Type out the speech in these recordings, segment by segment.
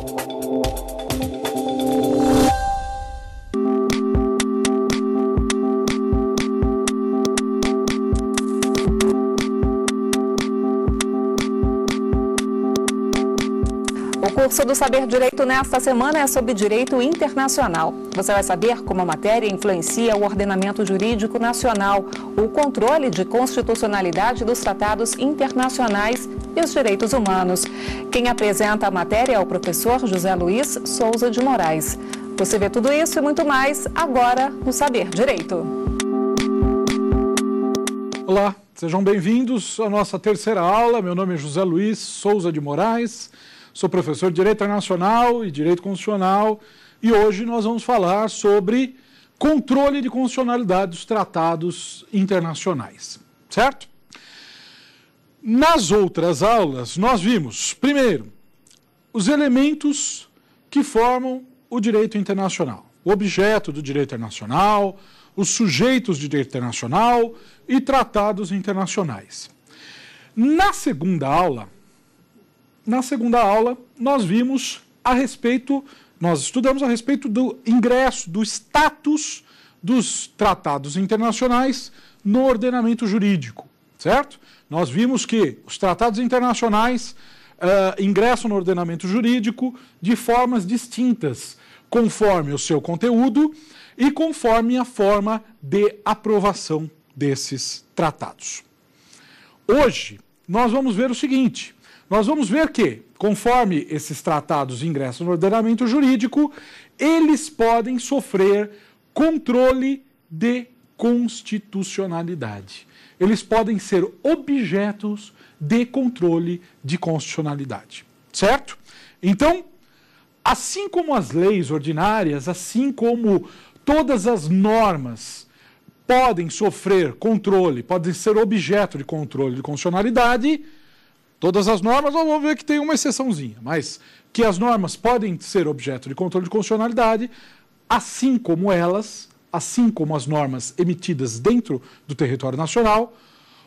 O curso do Saber Direito nesta semana é sobre direito internacional. Você vai saber como a matéria influencia o ordenamento jurídico nacional, o controle de constitucionalidade dos tratados internacionais e os direitos humanos. Quem apresenta a matéria é o professor José Luiz Souza de Moraes. Você vê tudo isso e muito mais agora no Saber Direito. Olá, sejam bem-vindos à nossa terceira aula. Meu nome é José Luiz Souza de Moraes, sou professor de Direito Internacional e Direito Constitucional e hoje nós vamos falar sobre controle de constitucionalidade dos tratados internacionais, certo? Nas outras aulas, nós vimos, primeiro, os elementos que formam o direito internacional, o objeto do direito internacional, os sujeitos de direito internacional e tratados internacionais. Na segunda aula, na segunda aula, nós vimos a respeito, nós estudamos a respeito do ingresso, do status dos tratados internacionais no ordenamento jurídico certo? Nós vimos que os tratados internacionais uh, ingressam no ordenamento jurídico de formas distintas, conforme o seu conteúdo e conforme a forma de aprovação desses tratados. Hoje, nós vamos ver o seguinte: nós vamos ver que, conforme esses tratados ingressam no ordenamento jurídico, eles podem sofrer controle de constitucionalidade eles podem ser objetos de controle de constitucionalidade. Certo? Então, assim como as leis ordinárias, assim como todas as normas podem sofrer controle, podem ser objeto de controle de constitucionalidade, todas as normas, vamos ver que tem uma exceçãozinha, mas que as normas podem ser objeto de controle de constitucionalidade, assim como elas, assim como as normas emitidas dentro do território nacional,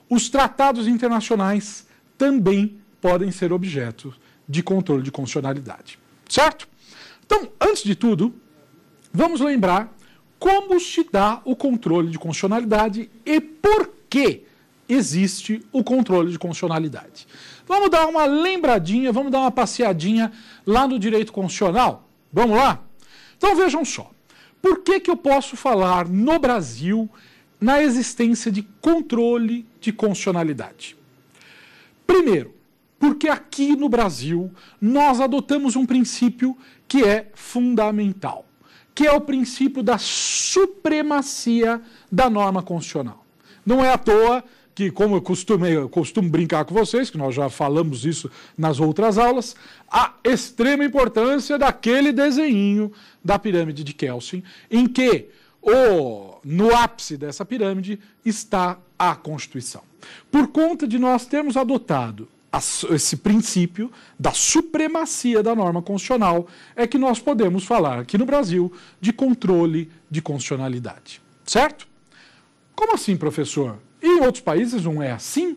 os tratados internacionais também podem ser objeto de controle de constitucionalidade. Certo? Então, antes de tudo, vamos lembrar como se dá o controle de constitucionalidade e por que existe o controle de constitucionalidade. Vamos dar uma lembradinha, vamos dar uma passeadinha lá no direito constitucional? Vamos lá? Então vejam só. Por que, que eu posso falar no Brasil na existência de controle de constitucionalidade? Primeiro, porque aqui no Brasil nós adotamos um princípio que é fundamental, que é o princípio da supremacia da norma constitucional. Não é à toa que, como eu costumo, eu costumo brincar com vocês, que nós já falamos isso nas outras aulas, a extrema importância daquele desenho da pirâmide de Kelsen, em que o, no ápice dessa pirâmide está a Constituição. Por conta de nós termos adotado esse princípio da supremacia da norma constitucional, é que nós podemos falar aqui no Brasil de controle de constitucionalidade. Certo? Como assim, professor? E em outros países não é assim?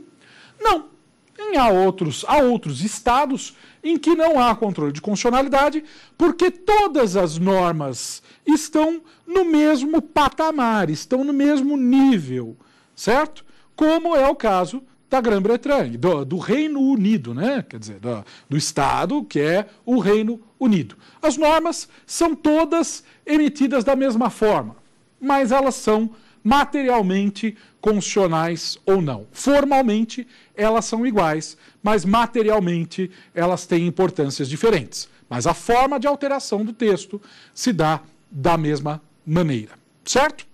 Não. E há outros, há outros estados em que não há controle de constitucionalidade, porque todas as normas estão no mesmo patamar, estão no mesmo nível, certo? Como é o caso da Grã-Bretanha, do, do, Reino Unido, né? quer dizer, do, do Estado que é o Reino Unido. As normas são todas emitidas da mesma forma, mas elas são materialmente constitucionais ou não. Formalmente, elas são iguais, mas materialmente elas têm importâncias diferentes. Mas a forma de alteração do texto se dá da mesma maneira, certo?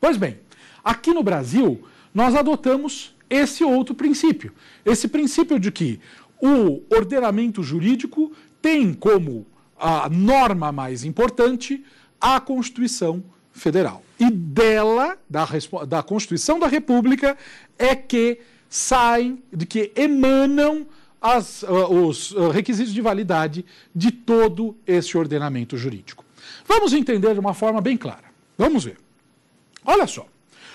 Pois bem, aqui no Brasil, nós adotamos esse outro princípio. Esse princípio de que o ordenamento jurídico tem como a norma mais importante a Constituição Federal. E dela, da, da Constituição da República, é que saem, de que emanam as, ah, os ah, requisitos de validade de todo esse ordenamento jurídico. Vamos entender de uma forma bem clara. Vamos ver. Olha só.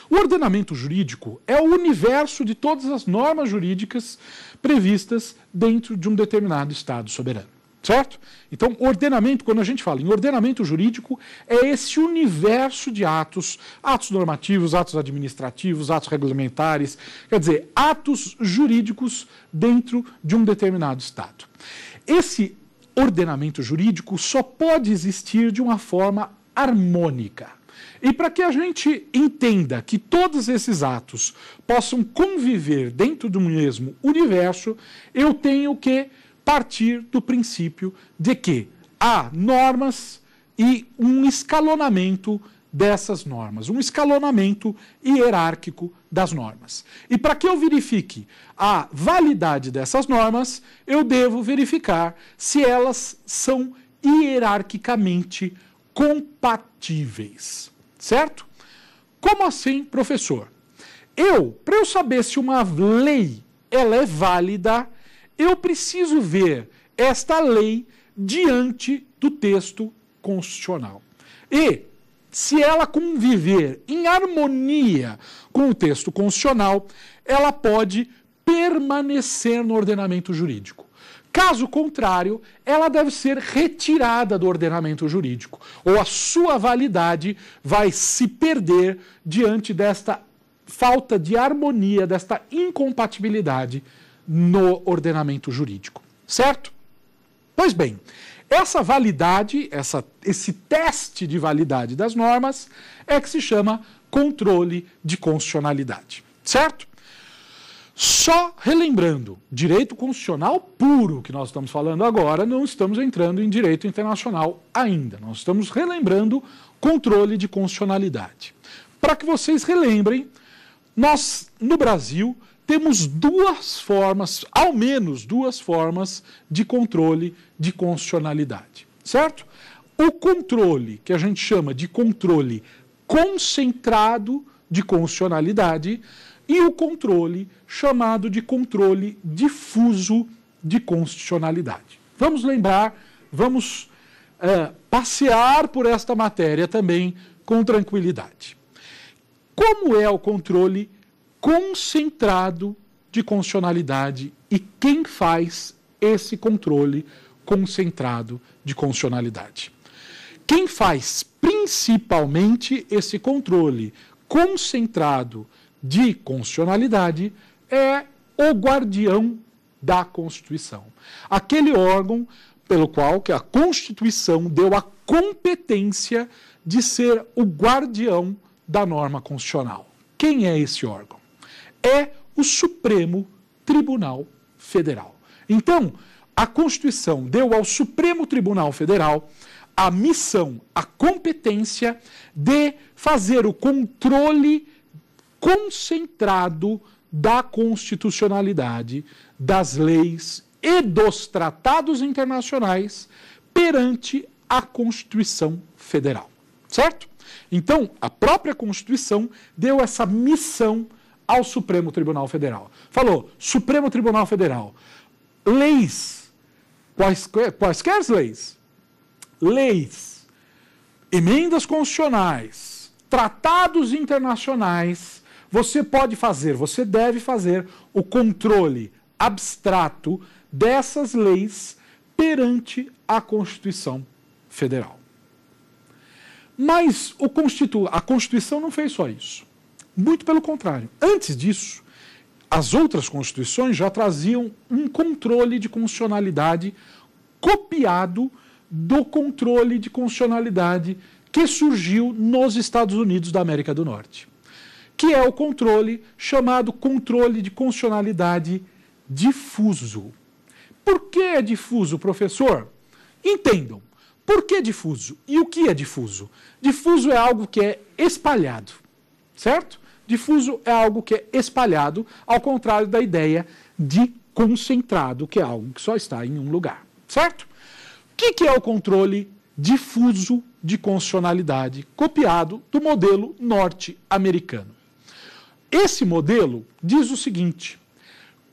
O ordenamento jurídico é o universo de todas as normas jurídicas previstas dentro de um determinado Estado soberano. Certo? Então, ordenamento, quando a gente fala em ordenamento jurídico, é esse universo de atos, atos normativos, atos administrativos, atos regulamentares, quer dizer, atos jurídicos dentro de um determinado Estado. Esse ordenamento jurídico só pode existir de uma forma harmônica. E para que a gente entenda que todos esses atos possam conviver dentro do mesmo universo, eu tenho que partir do princípio de que há normas e um escalonamento dessas normas, um escalonamento hierárquico das normas. E para que eu verifique a validade dessas normas, eu devo verificar se elas são hierarquicamente compatíveis, certo? Como assim, professor? Eu, para eu saber se uma lei ela é válida, eu preciso ver esta lei diante do texto constitucional. E, se ela conviver em harmonia com o texto constitucional, ela pode permanecer no ordenamento jurídico. Caso contrário, ela deve ser retirada do ordenamento jurídico, ou a sua validade vai se perder diante desta falta de harmonia, desta incompatibilidade no ordenamento jurídico, certo? Pois bem, essa validade, essa, esse teste de validade das normas é que se chama controle de constitucionalidade, certo? Só relembrando, direito constitucional puro que nós estamos falando agora, não estamos entrando em direito internacional ainda. Nós estamos relembrando controle de constitucionalidade. Para que vocês relembrem, nós no Brasil temos duas formas, ao menos duas formas, de controle de constitucionalidade, certo? O controle, que a gente chama de controle concentrado de constitucionalidade, e o controle chamado de controle difuso de constitucionalidade. Vamos lembrar, vamos uh, passear por esta matéria também com tranquilidade. Como é o controle concentrado de constitucionalidade e quem faz esse controle concentrado de constitucionalidade. Quem faz principalmente esse controle concentrado de constitucionalidade é o guardião da Constituição. Aquele órgão pelo qual que a Constituição deu a competência de ser o guardião da norma constitucional. Quem é esse órgão? é o Supremo Tribunal Federal. Então, a Constituição deu ao Supremo Tribunal Federal a missão, a competência de fazer o controle concentrado da constitucionalidade das leis e dos tratados internacionais perante a Constituição Federal. Certo? Então, a própria Constituição deu essa missão ao Supremo Tribunal Federal. Falou, Supremo Tribunal Federal, leis, quaisquer, quaisquer leis, leis, emendas constitucionais, tratados internacionais, você pode fazer, você deve fazer o controle abstrato dessas leis perante a Constituição Federal. Mas a Constituição não fez só isso. Muito pelo contrário. Antes disso, as outras constituições já traziam um controle de constitucionalidade copiado do controle de constitucionalidade que surgiu nos Estados Unidos da América do Norte, que é o controle chamado controle de constitucionalidade difuso. Por que é difuso, professor? Entendam. Por que difuso? E o que é difuso? Difuso é algo que é espalhado, certo? Difuso é algo que é espalhado, ao contrário da ideia de concentrado, que é algo que só está em um lugar. Certo? O que, que é o controle difuso de constitucionalidade, copiado do modelo norte-americano? Esse modelo diz o seguinte: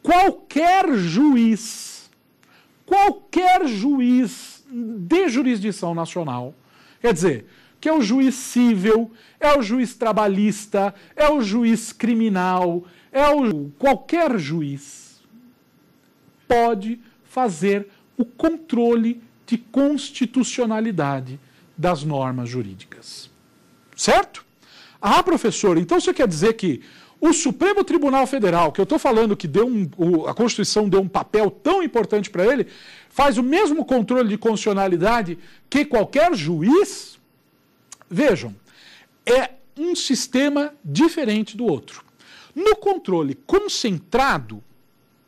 qualquer juiz, qualquer juiz de jurisdição nacional, quer dizer, que é o juiz civil, é o juiz trabalhista, é o juiz criminal, é o qualquer juiz pode fazer o controle de constitucionalidade das normas jurídicas. Certo? Ah, professor, então você quer dizer que o Supremo Tribunal Federal, que eu estou falando que deu um, o, a Constituição deu um papel tão importante para ele, faz o mesmo controle de constitucionalidade que qualquer juiz? Vejam, é um sistema diferente do outro. No controle concentrado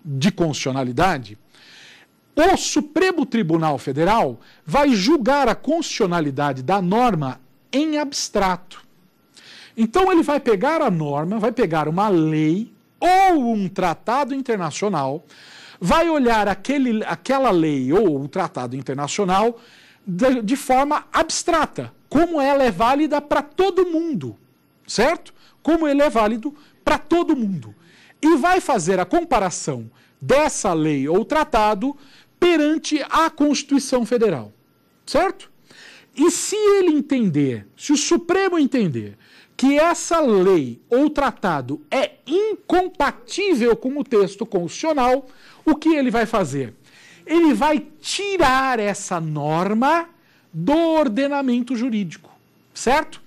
de constitucionalidade, o Supremo Tribunal Federal vai julgar a constitucionalidade da norma em abstrato. Então ele vai pegar a norma, vai pegar uma lei ou um tratado internacional, vai olhar aquele, aquela lei ou o tratado internacional de, de forma abstrata como ela é válida para todo mundo, certo? Como ele é válido para todo mundo. E vai fazer a comparação dessa lei ou tratado perante a Constituição Federal, certo? E se ele entender, se o Supremo entender que essa lei ou tratado é incompatível com o texto constitucional, o que ele vai fazer? Ele vai tirar essa norma do ordenamento jurídico, certo?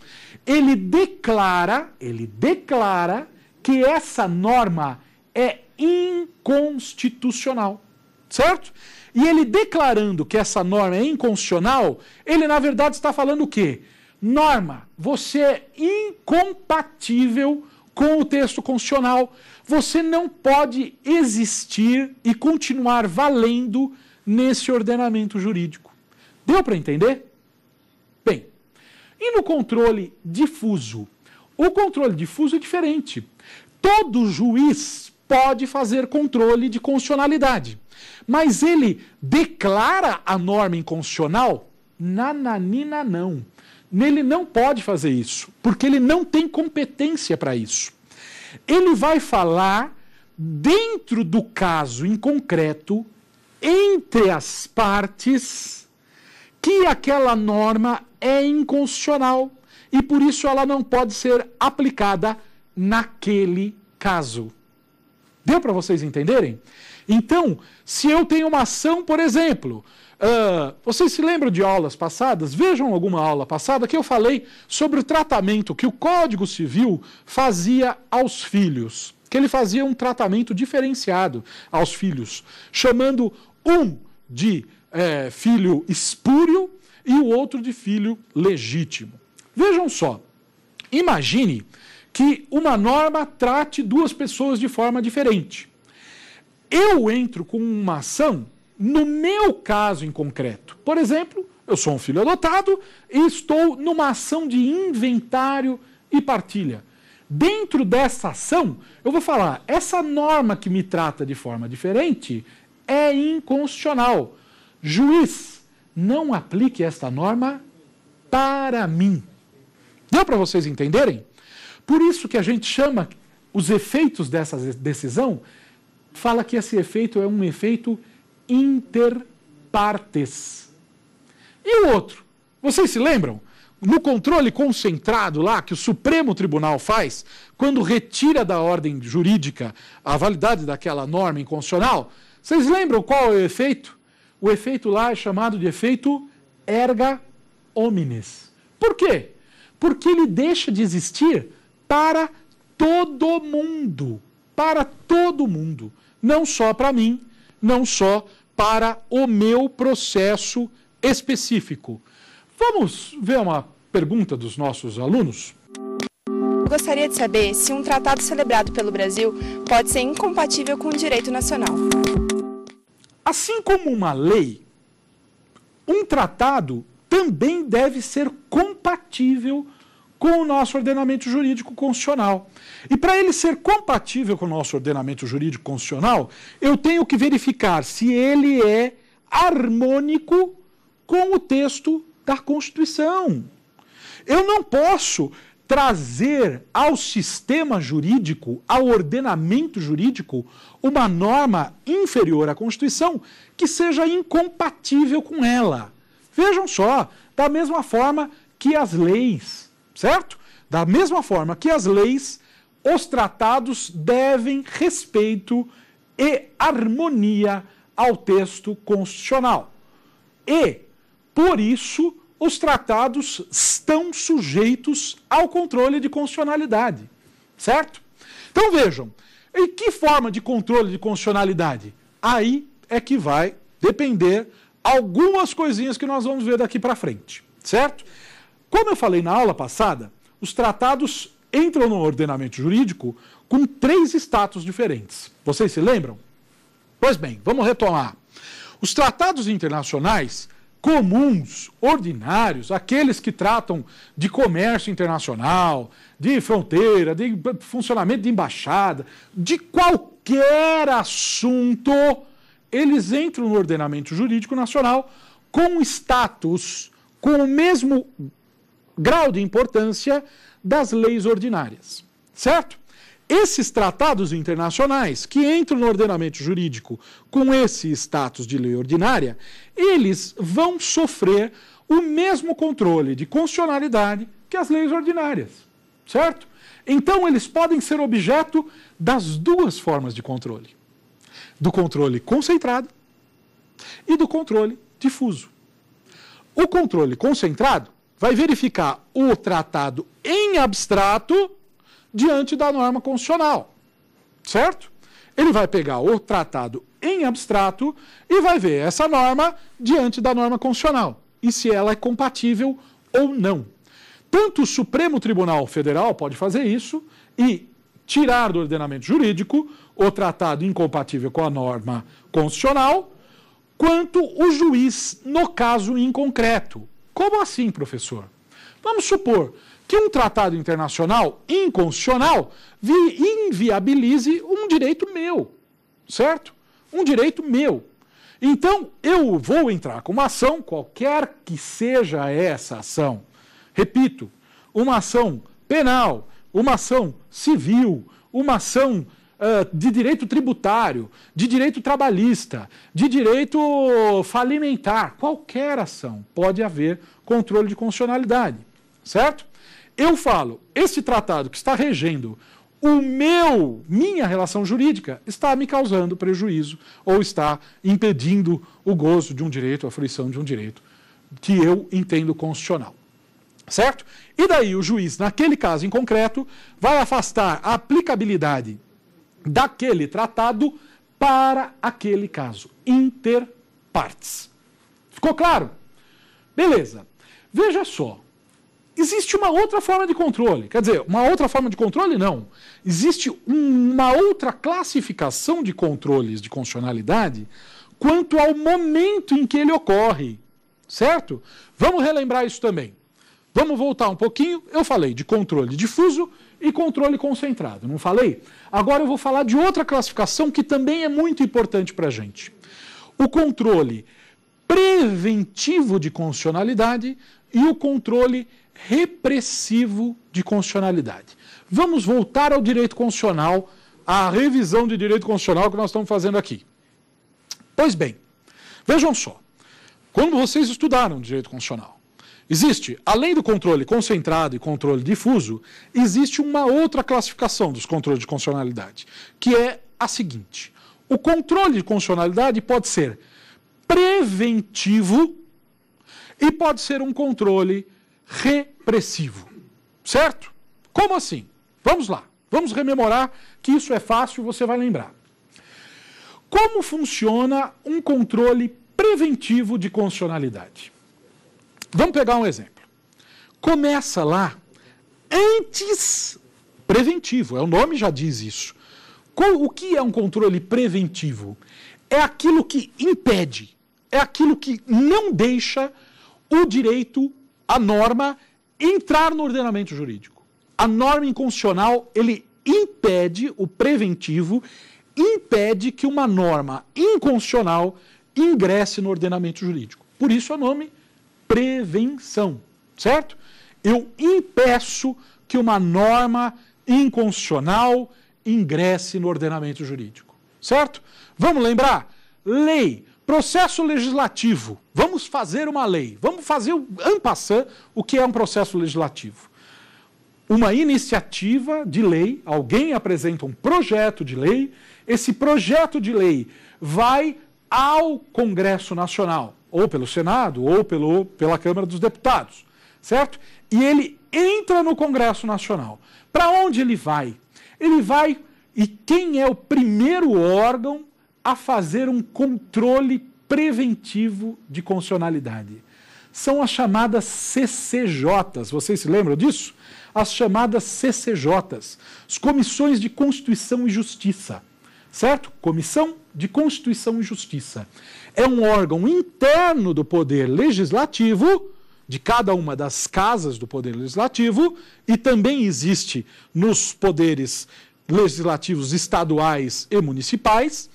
Ele declara, ele declara que essa norma é inconstitucional, certo? E ele declarando que essa norma é inconstitucional, ele na verdade está falando o quê? Norma, você é incompatível com o texto constitucional. Você não pode existir e continuar valendo nesse ordenamento jurídico. Deu para entender? Bem, e no controle difuso? O controle difuso é diferente. Todo juiz pode fazer controle de constitucionalidade, mas ele declara a norma inconstitucional? Nananina não. Ele não pode fazer isso, porque ele não tem competência para isso. Ele vai falar dentro do caso em concreto, entre as partes que aquela norma é inconstitucional e por isso ela não pode ser aplicada naquele caso. Deu para vocês entenderem? Então, se eu tenho uma ação, por exemplo, uh, vocês se lembram de aulas passadas? Vejam alguma aula passada que eu falei sobre o tratamento que o Código Civil fazia aos filhos. Que ele fazia um tratamento diferenciado aos filhos, chamando um de é, filho espúrio e o outro de filho legítimo. Vejam só, imagine que uma norma trate duas pessoas de forma diferente. Eu entro com uma ação no meu caso em concreto. Por exemplo, eu sou um filho adotado e estou numa ação de inventário e partilha. Dentro dessa ação, eu vou falar: essa norma que me trata de forma diferente é inconstitucional. Juiz, não aplique esta norma para mim. Deu para vocês entenderem? Por isso que a gente chama os efeitos dessa decisão, fala que esse efeito é um efeito interpartes. E o outro? Vocês se lembram? No controle concentrado lá que o Supremo Tribunal faz, quando retira da ordem jurídica a validade daquela norma inconstitucional, vocês lembram qual é o efeito? O efeito lá é chamado de efeito erga omnes. Por quê? Porque ele deixa de existir para todo mundo. Para todo mundo. Não só para mim, não só para o meu processo específico. Vamos ver uma pergunta dos nossos alunos? Gostaria de saber se um tratado celebrado pelo Brasil pode ser incompatível com o direito nacional. Assim como uma lei, um tratado também deve ser compatível com o nosso ordenamento jurídico constitucional. E para ele ser compatível com o nosso ordenamento jurídico constitucional, eu tenho que verificar se ele é harmônico com o texto da Constituição. Eu não posso trazer ao sistema jurídico, ao ordenamento jurídico, uma norma inferior à Constituição que seja incompatível com ela. Vejam só, da mesma forma que as leis, certo? Da mesma forma que as leis, os tratados devem respeito e harmonia ao texto constitucional. E, por isso, os tratados estão sujeitos ao controle de constitucionalidade, certo? Então vejam, e que forma de controle de constitucionalidade? Aí é que vai depender algumas coisinhas que nós vamos ver daqui para frente, certo? Como eu falei na aula passada, os tratados entram no ordenamento jurídico com três status diferentes. Vocês se lembram? Pois bem, vamos retomar. Os tratados internacionais, comuns, ordinários, aqueles que tratam de comércio internacional, de fronteira, de funcionamento de embaixada, de qualquer assunto, eles entram no ordenamento jurídico nacional com status, com o mesmo grau de importância das leis ordinárias. Certo? Esses tratados internacionais que entram no ordenamento jurídico com esse status de lei ordinária, eles vão sofrer o mesmo controle de constitucionalidade que as leis ordinárias, certo? Então eles podem ser objeto das duas formas de controle: do controle concentrado e do controle difuso. O controle concentrado vai verificar o tratado em abstrato diante da norma constitucional. Certo? Ele vai pegar o tratado em abstrato e vai ver essa norma diante da norma constitucional e se ela é compatível ou não. Tanto o Supremo Tribunal Federal pode fazer isso e tirar do ordenamento jurídico o tratado incompatível com a norma constitucional, quanto o juiz no caso em concreto. Como assim, professor? Vamos supor que um tratado internacional inconstitucional inviabilize um direito meu, certo? Um direito meu. Então, eu vou entrar com uma ação, qualquer que seja essa ação. Repito, uma ação penal, uma ação civil, uma ação uh, de direito tributário, de direito trabalhista, de direito falimentar, qualquer ação pode haver controle de constitucionalidade, certo? Eu falo, este tratado que está regendo o meu, minha relação jurídica está me causando prejuízo ou está impedindo o gozo de um direito, a fruição de um direito que eu entendo constitucional. Certo? E daí o juiz, naquele caso em concreto, vai afastar a aplicabilidade daquele tratado para aquele caso, inter partes. Ficou claro? Beleza. Veja só, existe uma outra forma de controle. Quer dizer, uma outra forma de controle não. Existe uma outra classificação de controles de constitucionalidade quanto ao momento em que ele ocorre. Certo? Vamos relembrar isso também. Vamos voltar um pouquinho. Eu falei de controle difuso e controle concentrado, não falei? Agora eu vou falar de outra classificação que também é muito importante para a gente. O controle preventivo de constitucionalidade e o controle repressivo de constitucionalidade. Vamos voltar ao direito constitucional, à revisão de direito constitucional que nós estamos fazendo aqui. Pois bem, vejam só. Quando vocês estudaram direito constitucional, existe, além do controle concentrado e controle difuso, existe uma outra classificação dos controles de constitucionalidade, que é a seguinte: o controle de constitucionalidade pode ser preventivo e pode ser um controle repressivo. Certo? Como assim? Vamos lá. Vamos rememorar que isso é fácil, você vai lembrar. Como funciona um controle preventivo de constitucionalidade? Vamos pegar um exemplo. Começa lá antes preventivo, é o nome já diz isso. O que é um controle preventivo? É aquilo que impede é aquilo que não deixa o direito, a norma, entrar no ordenamento jurídico. A norma inconstitucional, ele impede o preventivo, impede que uma norma inconstitucional ingresse no ordenamento jurídico. Por isso é o nome prevenção, certo? Eu impeço que uma norma inconstitucional ingresse no ordenamento jurídico, certo? Vamos lembrar? Lei Processo legislativo. Vamos fazer uma lei. Vamos fazer, en passant, o que é um processo legislativo. Uma iniciativa de lei, alguém apresenta um projeto de lei, esse projeto de lei vai ao Congresso Nacional, ou pelo Senado, ou pelo, pela Câmara dos Deputados, certo? E ele entra no Congresso Nacional. Para onde ele vai? Ele vai. E quem é o primeiro órgão a fazer um controle preventivo de constitucionalidade. São as chamadas CCJs, vocês se lembram disso? As chamadas CCJs, as Comissões de Constituição e Justiça, certo? Comissão de Constituição e Justiça. É um órgão interno do Poder Legislativo, de cada uma das casas do Poder Legislativo, e também existe nos poderes legislativos estaduais e municipais,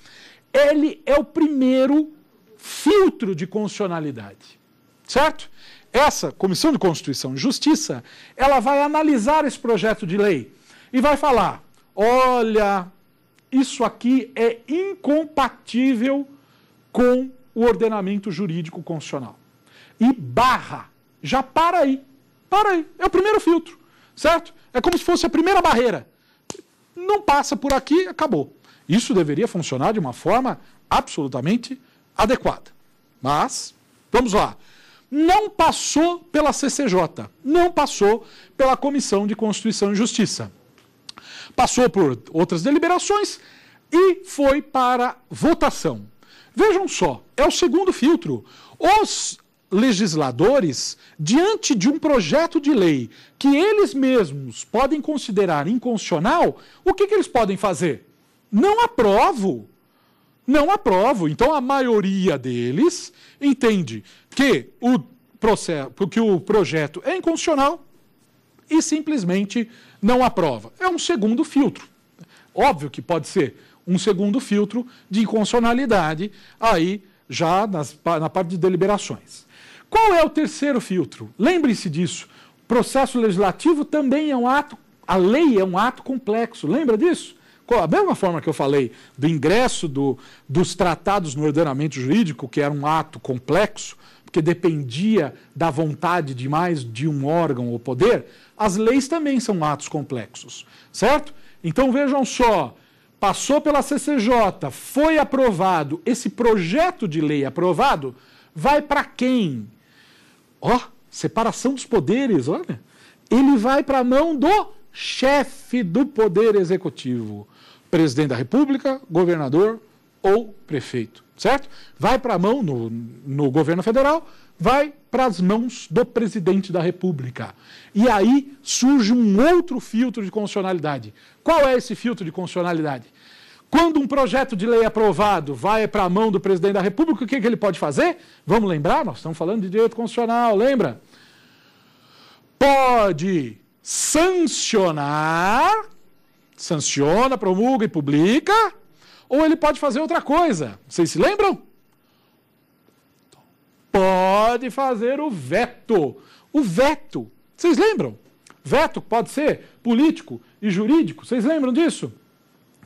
ele é o primeiro filtro de constitucionalidade. Certo? Essa Comissão de Constituição e Justiça, ela vai analisar esse projeto de lei e vai falar: "Olha, isso aqui é incompatível com o ordenamento jurídico constitucional. E barra, já para aí. Para aí. É o primeiro filtro, certo? É como se fosse a primeira barreira. Não passa por aqui, acabou. Isso deveria funcionar de uma forma absolutamente adequada. Mas, vamos lá. Não passou pela CCJ, não passou pela Comissão de Constituição e Justiça. Passou por outras deliberações e foi para votação. Vejam só, é o segundo filtro. Os legisladores, diante de um projeto de lei que eles mesmos podem considerar inconstitucional, o que, que eles podem fazer? não aprovo. Não aprovo. Então a maioria deles entende que o processo, que o projeto é inconstitucional e simplesmente não aprova. É um segundo filtro. Óbvio que pode ser um segundo filtro de inconstitucionalidade aí já nas, na parte de deliberações. Qual é o terceiro filtro? Lembre-se disso. Processo legislativo também é um ato, a lei é um ato complexo. Lembra disso? a mesma forma que eu falei do ingresso do, dos tratados no ordenamento jurídico, que era um ato complexo, porque dependia da vontade de mais de um órgão ou poder, as leis também são atos complexos, certo? Então vejam só, passou pela CCJ, foi aprovado, esse projeto de lei aprovado vai para quem? Ó, oh, separação dos poderes, olha. Ele vai para a mão do chefe do poder executivo presidente da República, governador ou prefeito, certo? Vai para a mão no, no governo federal, vai para as mãos do presidente da República. E aí surge um outro filtro de constitucionalidade. Qual é esse filtro de constitucionalidade? Quando um projeto de lei aprovado vai para a mão do presidente da República, o que, é que ele pode fazer? Vamos lembrar? Nós estamos falando de direito constitucional, lembra? Pode sancionar sanciona, promulga e publica, ou ele pode fazer outra coisa. Vocês se lembram? Pode fazer o veto. O veto. Vocês lembram? Veto pode ser político e jurídico. Vocês lembram disso?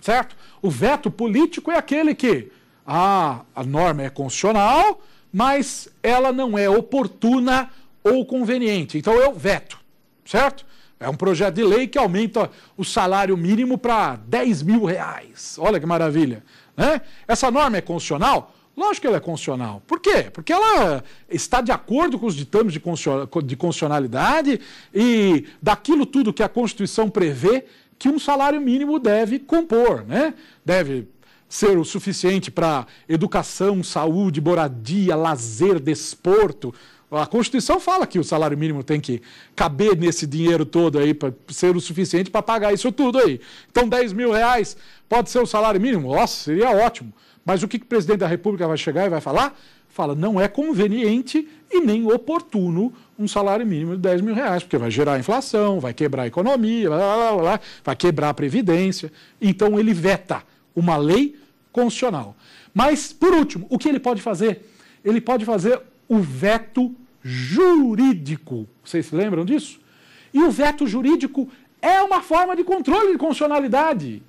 Certo? O veto político é aquele que ah, a norma é constitucional, mas ela não é oportuna ou conveniente. Então eu veto. Certo? É um projeto de lei que aumenta o salário mínimo para 10 mil reais. Olha que maravilha. Né? Essa norma é constitucional? Lógico que ela é constitucional. Por quê? Porque ela está de acordo com os ditames de constitucionalidade e daquilo tudo que a Constituição prevê que um salário mínimo deve compor, né? Deve ser o suficiente para educação, saúde, moradia, lazer, desporto, a Constituição fala que o salário mínimo tem que caber nesse dinheiro todo aí, para ser o suficiente para pagar isso tudo aí. Então, 10 mil reais pode ser o salário mínimo? Nossa, seria ótimo. Mas o que, que o presidente da República vai chegar e vai falar? Fala, não é conveniente e nem oportuno um salário mínimo de 10 mil reais, porque vai gerar inflação, vai quebrar a economia, blá, blá, blá, vai quebrar a Previdência. Então, ele veta uma lei constitucional. Mas, por último, o que ele pode fazer? Ele pode fazer o veto jurídico. Vocês se lembram disso? E o veto jurídico é uma forma de controle de constitucionalidade.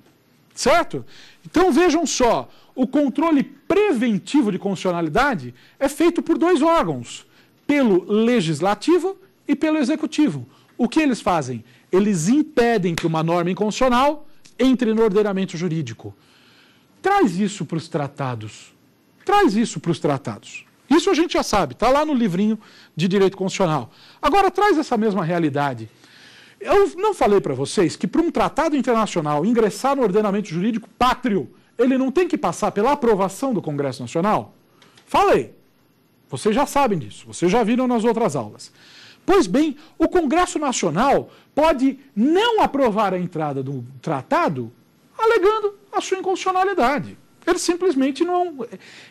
Certo? Então vejam só: o controle preventivo de constitucionalidade é feito por dois órgãos, pelo legislativo e pelo executivo. O que eles fazem? Eles impedem que uma norma inconstitucional entre no ordenamento jurídico. Traz isso para os tratados. Traz isso para os tratados. Isso a gente já sabe, está lá no livrinho de direito constitucional. Agora, traz essa mesma realidade. Eu não falei para vocês que para um tratado internacional ingressar no ordenamento jurídico pátrio, ele não tem que passar pela aprovação do Congresso Nacional? Falei. Vocês já sabem disso, vocês já viram nas outras aulas. Pois bem, o Congresso Nacional pode não aprovar a entrada do tratado alegando a sua inconstitucionalidade. Ele simplesmente não.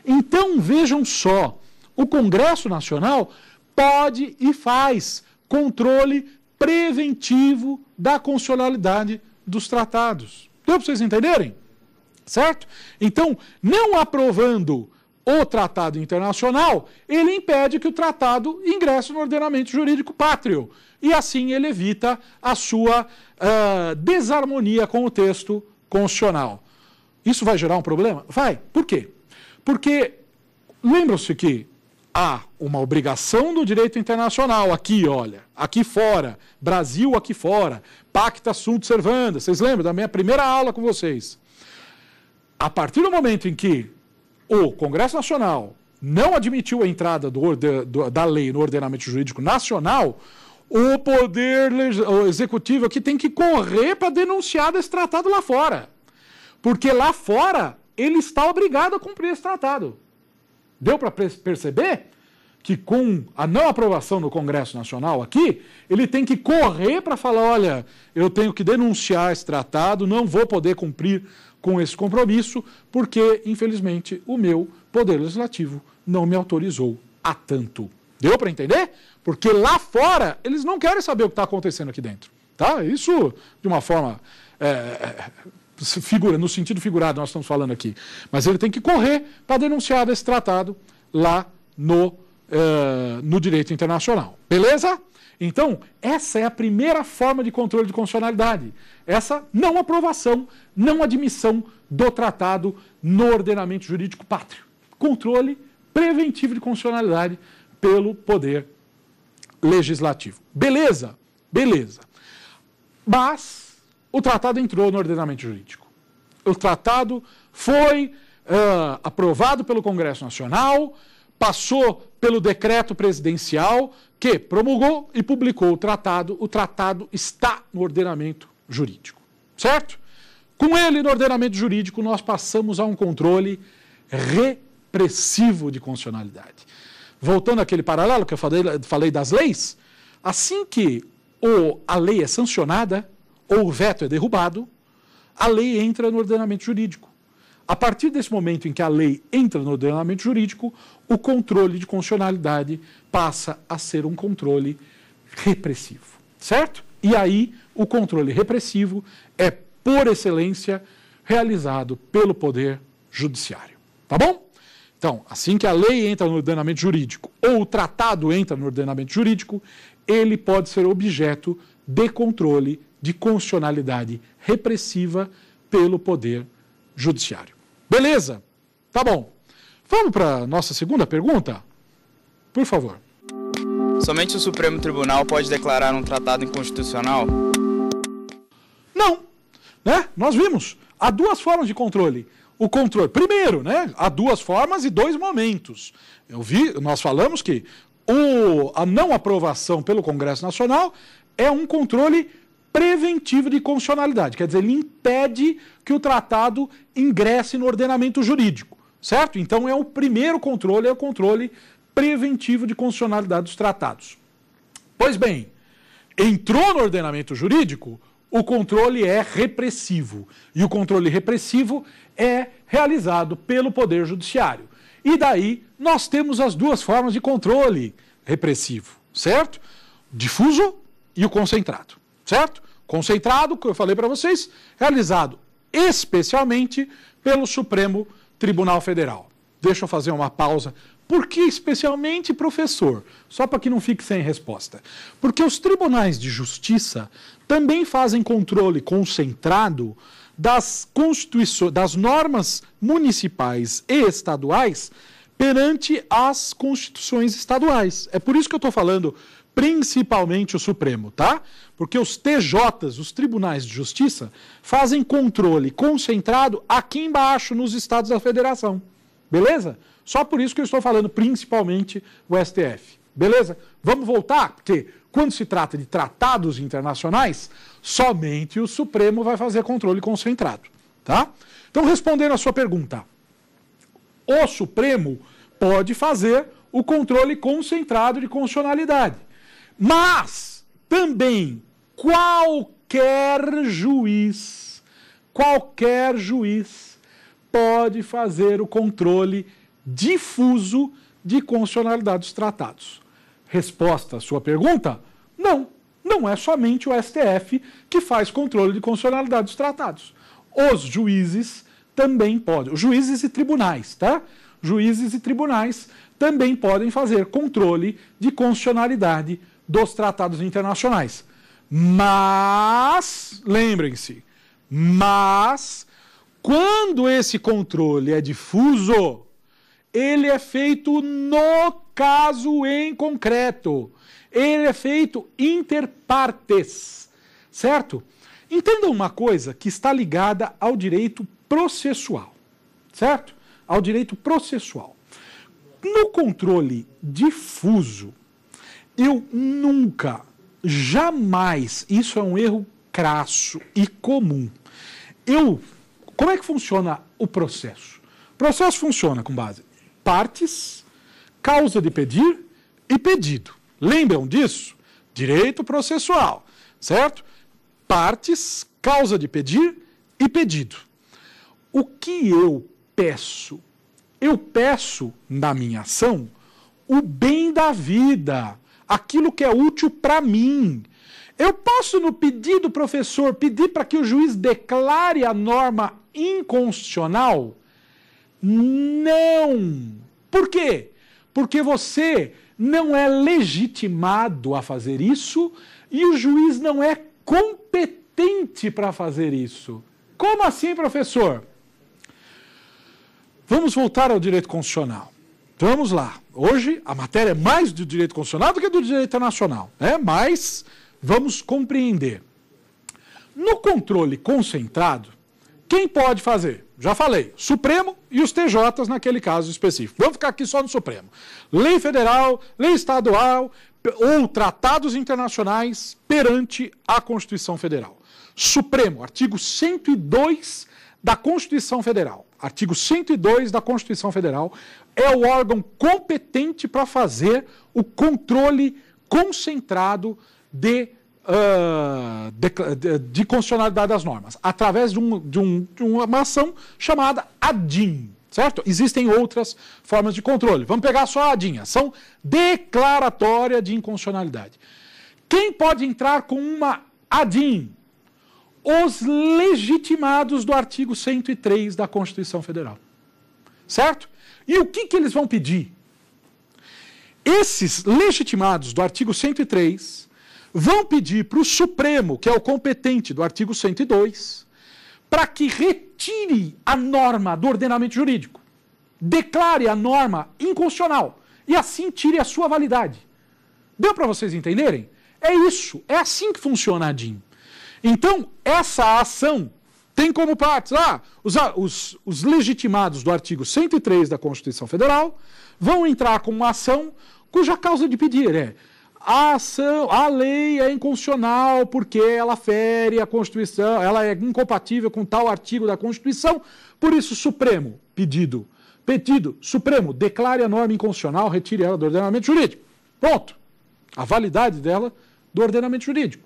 Então vejam só o Congresso Nacional pode e faz controle preventivo da constitucionalidade dos tratados. Deu para vocês entenderem? Certo? Então, não aprovando o tratado internacional, ele impede que o tratado ingresse no ordenamento jurídico pátrio. E assim ele evita a sua uh, desarmonia com o texto constitucional. Isso vai gerar um problema? Vai. Por quê? Porque lembram-se que há uma obrigação do direito internacional aqui, olha, aqui fora, Brasil aqui fora, pacta sunt servanda. Vocês lembram da minha primeira aula com vocês? A partir do momento em que o Congresso Nacional não admitiu a entrada do, do, da lei no ordenamento jurídico nacional, o poder executivo aqui tem que correr para denunciar desse tratado lá fora. Porque lá fora ele está obrigado a cumprir esse tratado deu para perceber que com a não aprovação no Congresso Nacional aqui, ele tem que correr para falar, olha, eu tenho que denunciar esse tratado, não vou poder cumprir com esse compromisso, porque infelizmente o meu poder legislativo não me autorizou a tanto. Deu para entender? Porque lá fora eles não querem saber o que está acontecendo aqui dentro, tá? Isso de uma forma é figura, no sentido figurado, nós estamos falando aqui. Mas ele tem que correr para denunciar esse tratado lá no, uh, no direito internacional. Beleza? Então, essa é a primeira forma de controle de constitucionalidade. Essa não aprovação, não admissão do tratado no ordenamento jurídico pátrio. Controle preventivo de constitucionalidade pelo poder legislativo. Beleza? Beleza. Mas o tratado entrou no ordenamento jurídico. O tratado foi uh, aprovado pelo Congresso Nacional, passou pelo decreto presidencial, que promulgou e publicou o tratado. O tratado está no ordenamento jurídico, certo? Com ele no ordenamento jurídico, nós passamos a um controle repressivo de constitucionalidade. Voltando àquele paralelo que eu falei, falei das leis, assim que o, a lei é sancionada, ou o veto é derrubado, a lei entra no ordenamento jurídico. A partir desse momento em que a lei entra no ordenamento jurídico, o controle de constitucionalidade passa a ser um controle repressivo, certo? E aí o controle repressivo é por excelência realizado pelo poder judiciário, tá bom? Então, assim que a lei entra no ordenamento jurídico ou o tratado entra no ordenamento jurídico, ele pode ser objeto de controle de constitucionalidade repressiva pelo Poder Judiciário. Beleza? Tá bom. Vamos para nossa segunda pergunta? Por favor. Somente o Supremo Tribunal pode declarar um tratado inconstitucional? Não. Né? Nós vimos. Há duas formas de controle. O controle, primeiro, né? Há duas formas e dois momentos. Eu vi, nós falamos que o, a não aprovação pelo Congresso Nacional é um controle preventivo de constitucionalidade, quer dizer, ele impede que o tratado ingresse no ordenamento jurídico, certo? Então é o primeiro controle, é o controle preventivo de constitucionalidade dos tratados. Pois bem, entrou no ordenamento jurídico, o controle é repressivo. E o controle repressivo é realizado pelo Poder Judiciário. E daí nós temos as duas formas de controle repressivo, certo? Difuso e o concentrado certo? Concentrado, como eu falei para vocês, realizado especialmente pelo Supremo Tribunal Federal. Deixa eu fazer uma pausa. Por que especialmente, professor? Só para que não fique sem resposta. Porque os tribunais de justiça também fazem controle concentrado das constituições, das normas municipais e estaduais perante as constituições estaduais. É por isso que eu estou falando principalmente o Supremo, tá? Porque os TJs, os Tribunais de Justiça, fazem controle concentrado aqui embaixo nos estados da federação. Beleza? Só por isso que eu estou falando principalmente o STF. Beleza? Vamos voltar, porque quando se trata de tratados internacionais, somente o Supremo vai fazer controle concentrado, tá? Então, respondendo a sua pergunta, o Supremo pode fazer o controle concentrado de constitucionalidade. Mas também qualquer juiz, qualquer juiz pode fazer o controle difuso de constitucionalidade dos tratados. Resposta à sua pergunta? Não. Não é somente o STF que faz controle de constitucionalidade dos tratados. Os juízes também podem, os juízes e tribunais, tá? Juízes e tribunais também podem fazer controle de constitucionalidade dos tratados internacionais. Mas, lembrem-se, mas, quando esse controle é difuso, ele é feito no caso em concreto. Ele é feito inter partes, certo? Entendam uma coisa que está ligada ao direito processual, certo? Ao direito processual. No controle difuso, eu nunca, jamais, isso é um erro crasso e comum. Eu, como é que funciona o processo? O processo funciona com base partes, causa de pedir e pedido. Lembram disso? Direito processual, certo? Partes, causa de pedir e pedido. O que eu peço? Eu peço na minha ação o bem da vida aquilo que é útil para mim. Eu posso, no pedido do professor, pedir para que o juiz declare a norma inconstitucional? Não! Por quê? Porque você não é legitimado a fazer isso e o juiz não é competente para fazer isso. Como assim, professor? Vamos voltar ao direito constitucional. Vamos lá. Hoje a matéria é mais do direito constitucional do que do direito internacional, né? mas vamos compreender. No controle concentrado, quem pode fazer? Já falei, Supremo e os TJs naquele caso específico. Vamos ficar aqui só no Supremo. Lei federal, lei estadual ou tratados internacionais perante a Constituição Federal. Supremo, artigo 102 da Constituição Federal. Artigo 102 da Constituição Federal é o órgão competente para fazer o controle concentrado de, uh, ah, de, de, de, constitucionalidade das normas, através de, um, de, um, de uma ação chamada ADIM certo? Existem outras formas de controle. Vamos pegar só a ADIM, ação declaratória de inconstitucionalidade. Quem pode entrar com uma ADIN? Os legitimados do artigo 103 da Constituição Federal. Certo? E o que, que eles vão pedir? Esses legitimados do artigo 103 vão pedir para o Supremo, que é o competente do artigo 102, para que retire a norma do ordenamento jurídico, declare a norma inconstitucional e assim tire a sua validade. Deu para vocês entenderem? É isso, é assim que funciona a DIN. Então, essa ação tem como partes, ah, os, os, os legitimados do artigo 103 da Constituição Federal vão entrar com uma ação cuja causa de pedir é a ação, a lei é inconstitucional porque ela fere a Constituição, ela é incompatível com tal artigo da Constituição, por isso Supremo, pedido. Pedido, Supremo, declare a norma inconstitucional, retire ela do ordenamento jurídico. Pronto. A validade dela do ordenamento jurídico.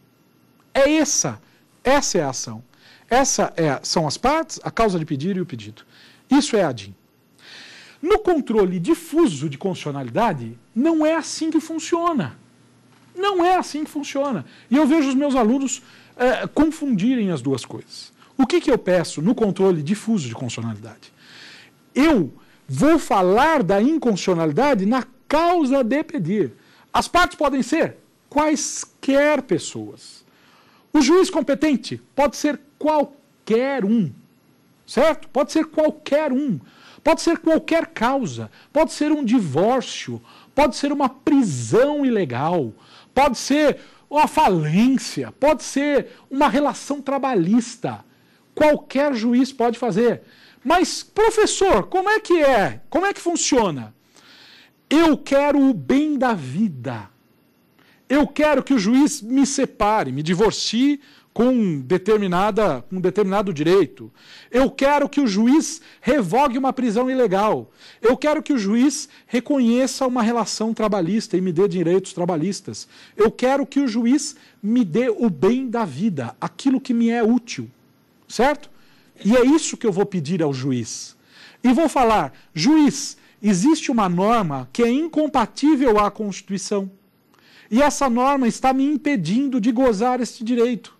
É essa, essa é a ação. Essa é, são as partes, a causa de pedir e o pedido. Isso é a DIN. No controle difuso de constitucionalidade, não é assim que funciona. Não é assim que funciona. E eu vejo os meus alunos é, confundirem as duas coisas. O que, que eu peço no controle difuso de constitucionalidade? Eu vou falar da inconstitucionalidade na causa de pedir. As partes podem ser quaisquer pessoas. O juiz competente pode ser qualquer um, certo? Pode ser qualquer um, pode ser qualquer causa, pode ser um divórcio, pode ser uma prisão ilegal, pode ser uma falência, pode ser uma relação trabalhista. Qualquer juiz pode fazer. Mas, professor, como é que é? Como é que funciona? Eu quero o bem da vida. Eu quero que o juiz me separe, me divorcie com, determinada, com determinado direito. Eu quero que o juiz revogue uma prisão ilegal. Eu quero que o juiz reconheça uma relação trabalhista e me dê direitos trabalhistas. Eu quero que o juiz me dê o bem da vida, aquilo que me é útil. Certo? E é isso que eu vou pedir ao juiz. E vou falar: juiz, existe uma norma que é incompatível à Constituição. E essa norma está me impedindo de gozar este direito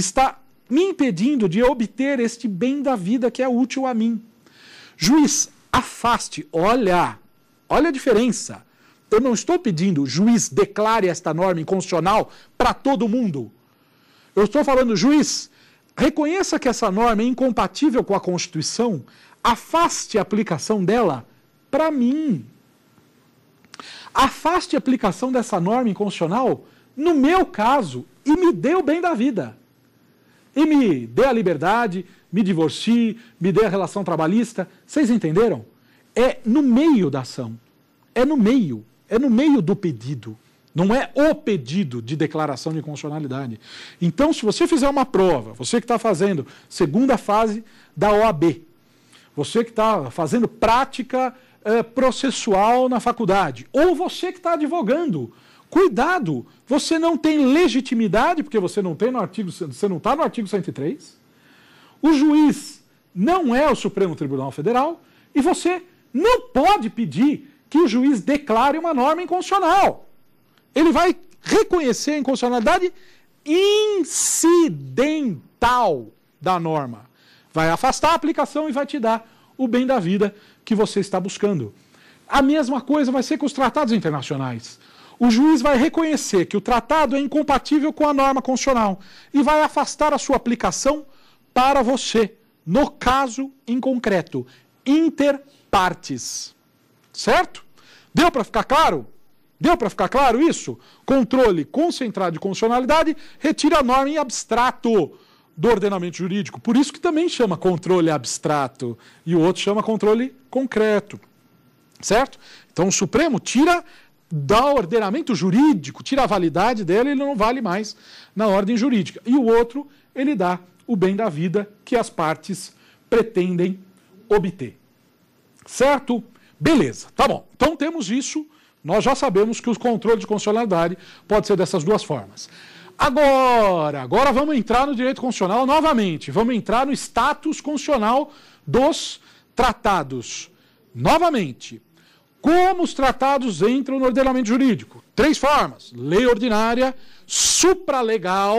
está me impedindo de obter este bem da vida que é útil a mim. Juiz, afaste, olha, olha a diferença. Eu não estou pedindo, juiz, declare esta norma inconstitucional para todo mundo. Eu estou falando, juiz, reconheça que essa norma é incompatível com a Constituição, afaste a aplicação dela para mim. Afaste a aplicação dessa norma inconstitucional, no meu caso, e me dê o bem da vida e me dê a liberdade, me divorcie, me dê a relação trabalhista. Vocês entenderam? É no meio da ação. É no meio. É no meio do pedido. Não é o pedido de declaração de constitucionalidade. Então, se você fizer uma prova, você que está fazendo segunda fase da OAB, você que está fazendo prática eh, processual na faculdade, ou você que está advogando Cuidado, você não tem legitimidade, porque você não tem no artigo, você não está no artigo 103. O juiz não é o Supremo Tribunal Federal e você não pode pedir que o juiz declare uma norma inconstitucional. Ele vai reconhecer a inconstitucionalidade incidental da norma. Vai afastar a aplicação e vai te dar o bem da vida que você está buscando. A mesma coisa vai ser com os tratados internacionais o juiz vai reconhecer que o tratado é incompatível com a norma constitucional e vai afastar a sua aplicação para você, no caso em concreto, inter partes. Certo? Deu para ficar claro? Deu para ficar claro isso? Controle concentrado de constitucionalidade retira a norma em abstrato do ordenamento jurídico. Por isso que também chama controle abstrato e o outro chama controle concreto. Certo? Então o Supremo tira dá ordenamento jurídico, tira a validade dela, ele não vale mais na ordem jurídica. E o outro, ele dá o bem da vida que as partes pretendem obter. Certo? Beleza, tá bom. Então temos isso. Nós já sabemos que o controle de constitucionalidade pode ser dessas duas formas. Agora, agora vamos entrar no direito constitucional novamente. Vamos entrar no status constitucional dos tratados. Novamente, como os tratados entram no ordenamento jurídico? Três formas: lei ordinária, supralegal,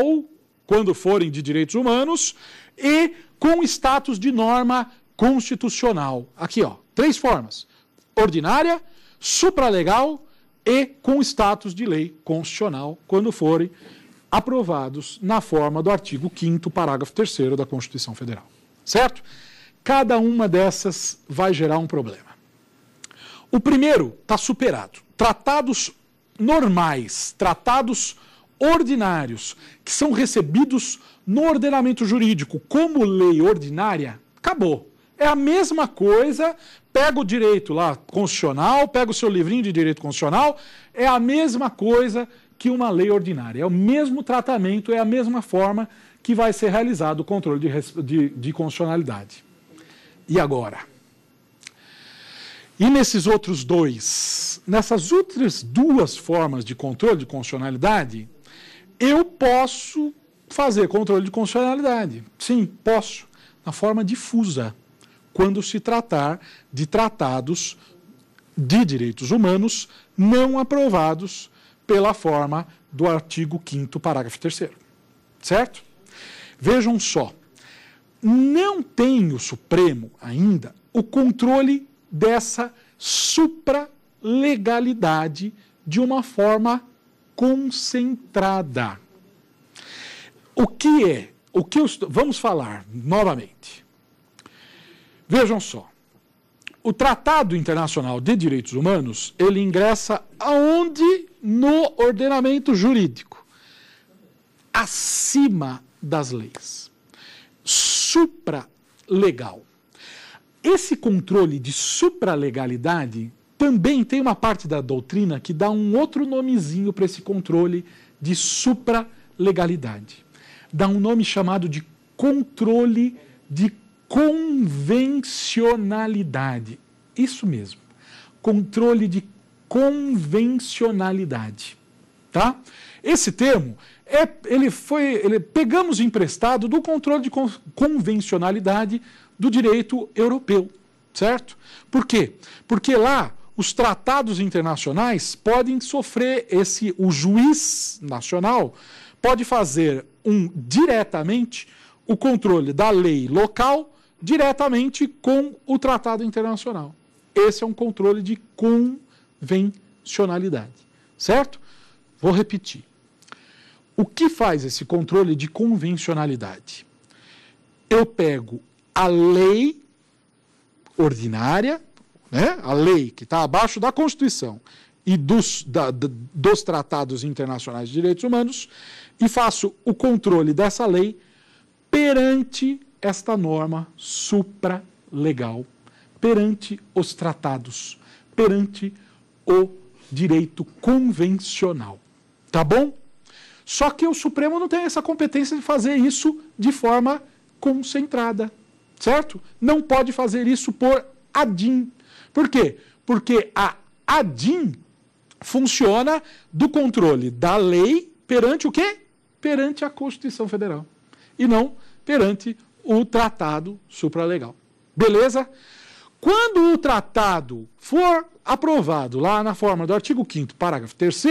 quando forem de direitos humanos, e com status de norma constitucional. Aqui, ó, três formas: ordinária, supralegal e com status de lei constitucional, quando forem aprovados na forma do artigo 5 parágrafo 3 da Constituição Federal. Certo? Cada uma dessas vai gerar um problema. O primeiro está superado. Tratados normais, tratados ordinários, que são recebidos no ordenamento jurídico como lei ordinária, acabou. É a mesma coisa, pega o direito lá constitucional, pega o seu livrinho de direito constitucional, é a mesma coisa que uma lei ordinária. É o mesmo tratamento, é a mesma forma que vai ser realizado o controle de, de, de constitucionalidade. E agora? E nesses outros dois, nessas outras duas formas de controle de constitucionalidade, eu posso fazer controle de constitucionalidade. Sim, posso, na forma difusa, quando se tratar de tratados de direitos humanos não aprovados pela forma do artigo 5 parágrafo 3 Certo? Vejam só, não tem o Supremo ainda o controle dessa supralegalidade de uma forma concentrada. O que é? O que estou, vamos falar novamente. Vejam só. O Tratado Internacional de Direitos Humanos, ele ingressa aonde no ordenamento jurídico? Acima das leis. Supra legal. Esse controle de supralegalidade também tem uma parte da doutrina que dá um outro nomezinho para esse controle de supralegalidade. Dá um nome chamado de controle de convencionalidade. Isso mesmo. Controle de convencionalidade, tá? Esse termo é, ele foi, ele, pegamos emprestado do controle de convencionalidade do direito europeu, certo? Por quê? Porque lá os tratados internacionais podem sofrer esse o juiz nacional pode fazer um diretamente o controle da lei local diretamente com o tratado internacional. Esse é um controle de convencionalidade, certo? Vou repetir. O que faz esse controle de convencionalidade? Eu pego a lei ordinária, né, a lei que está abaixo da Constituição e dos, da, dos tratados internacionais de direitos humanos, e faço o controle dessa lei perante esta norma supralegal, perante os tratados, perante o direito convencional. Tá bom? Só que o Supremo não tem essa competência de fazer isso de forma concentrada, certo? Não pode fazer isso por ADIM. Por quê? Porque a ADIM funciona do controle da lei perante o quê? Perante a Constituição Federal e não perante o tratado supralegal. Beleza? Quando o tratado for aprovado lá na forma do artigo 5 parágrafo 3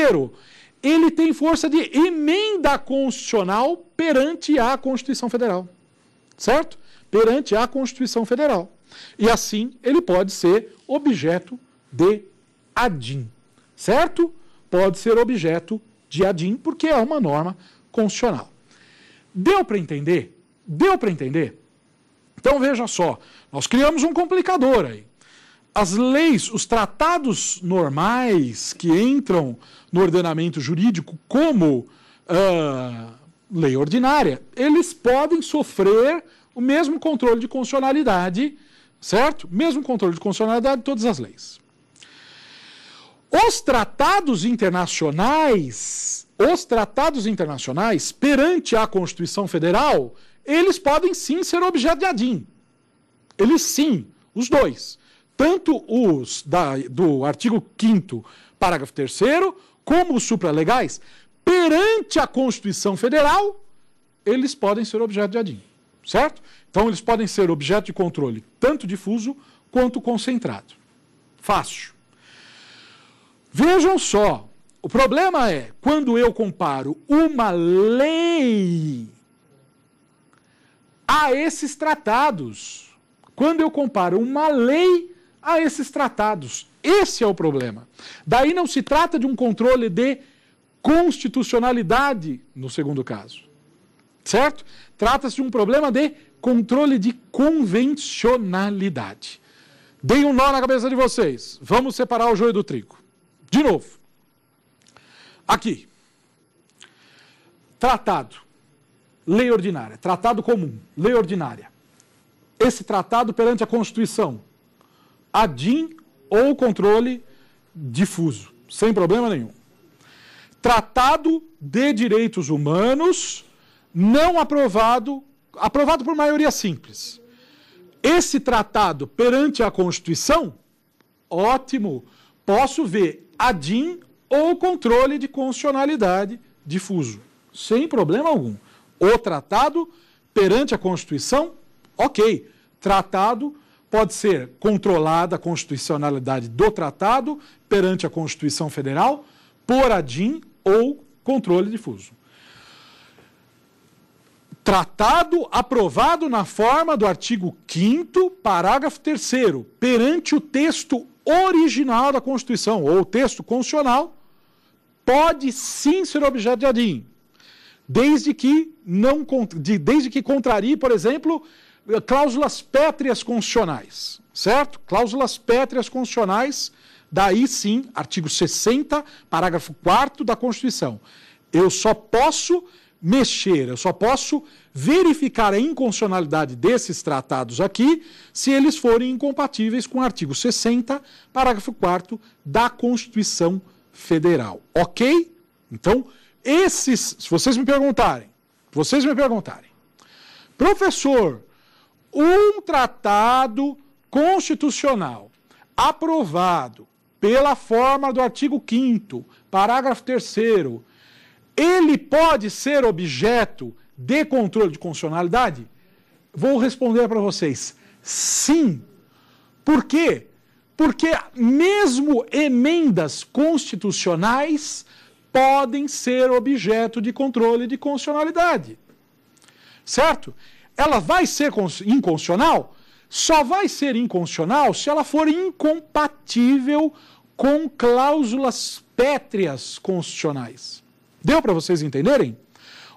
ele tem força de emenda constitucional perante a Constituição Federal. Certo? perante a Constituição Federal. E assim ele pode ser objeto de ADIM, certo? Pode ser objeto de ADIM porque é uma norma constitucional. Deu para entender? Deu para entender? Então veja só, nós criamos um complicador aí. As leis, os tratados normais que entram no ordenamento jurídico como uh, lei ordinária, eles podem sofrer o mesmo controle de constitucionalidade, certo? Mesmo controle de constitucionalidade de todas as leis. Os tratados internacionais, os tratados internacionais perante a Constituição Federal, eles podem sim ser objeto de adim. Eles sim, os dois. Tanto os da, do artigo 5 parágrafo 3 como os supralegais, perante a Constituição Federal, eles podem ser objeto de adim certo? Então eles podem ser objeto de controle tanto difuso quanto concentrado. Fácil. Vejam só, o problema é quando eu comparo uma lei a esses tratados. Quando eu comparo uma lei a esses tratados. Esse é o problema. Daí não se trata de um controle de constitucionalidade, no segundo caso certo? Trata-se de um problema de controle de convencionalidade. Dei um nó na cabeça de vocês. Vamos separar o joio do trigo. De novo. Aqui. Tratado. Lei ordinária. Tratado comum. Lei ordinária. Esse tratado perante a Constituição. ADIM ou controle difuso. Sem problema nenhum. Tratado de Direitos Humanos não aprovado, aprovado por maioria simples. Esse tratado perante a Constituição, ótimo, posso ver ADIM ou controle de constitucionalidade difuso, sem problema algum. O tratado perante a Constituição, ok. Tratado pode ser controlada a constitucionalidade do tratado perante a Constituição Federal por ADIM ou controle difuso tratado, aprovado na forma do artigo 5 parágrafo 3 perante o texto original da Constituição ou o texto constitucional, pode sim ser objeto de adim, desde que não desde que contrarie, por exemplo, cláusulas pétreas constitucionais, certo? Cláusulas pétreas constitucionais, daí sim, artigo 60, parágrafo 4 da Constituição. Eu só posso mexer, eu só posso verificar a inconstitucionalidade desses tratados aqui se eles forem incompatíveis com o artigo 60, parágrafo 4 da Constituição Federal. OK? Então, esses, se vocês me perguntarem, vocês me perguntarem, professor, um tratado constitucional aprovado pela forma do artigo 5 parágrafo 3 ele pode ser objeto de controle de constitucionalidade? Vou responder para vocês: sim. Por quê? Porque mesmo emendas constitucionais podem ser objeto de controle de constitucionalidade. Certo? Ela vai ser inconstitucional? Só vai ser inconstitucional se ela for incompatível com cláusulas pétreas constitucionais. Deu para vocês entenderem?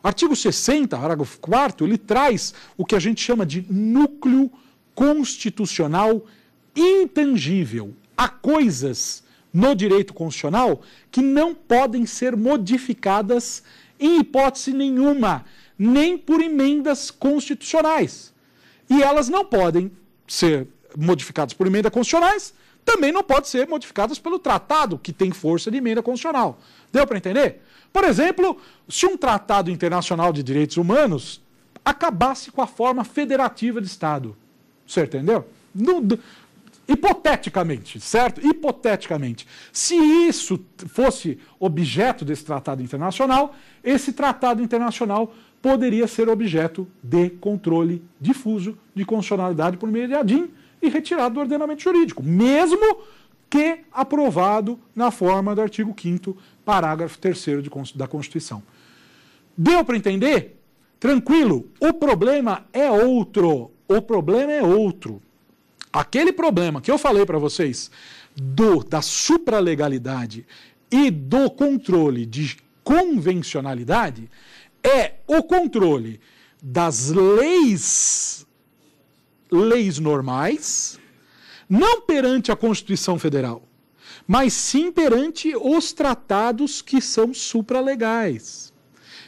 O artigo 60, parágrafo 4, ele traz o que a gente chama de núcleo constitucional intangível. Há coisas no direito constitucional que não podem ser modificadas em hipótese nenhuma, nem por emendas constitucionais. E elas não podem ser modificadas por emendas constitucionais, também não podem ser modificadas pelo tratado que tem força de emenda constitucional. Deu para entender? Por exemplo, se um tratado internacional de direitos humanos acabasse com a forma federativa de Estado. Você entendeu? No, hipoteticamente, certo? Hipoteticamente. Se isso fosse objeto desse tratado internacional, esse tratado internacional poderia ser objeto de controle difuso de constitucionalidade por meio de ADIM e retirado do ordenamento jurídico, mesmo que aprovado na forma do artigo 5 parágrafo 3 da Constituição. Deu para entender? Tranquilo, o problema é outro. O problema é outro. Aquele problema que eu falei para vocês do da supralegalidade e do controle de convencionalidade é o controle das leis leis normais não perante a Constituição Federal, mas sim perante os tratados que são supralegais.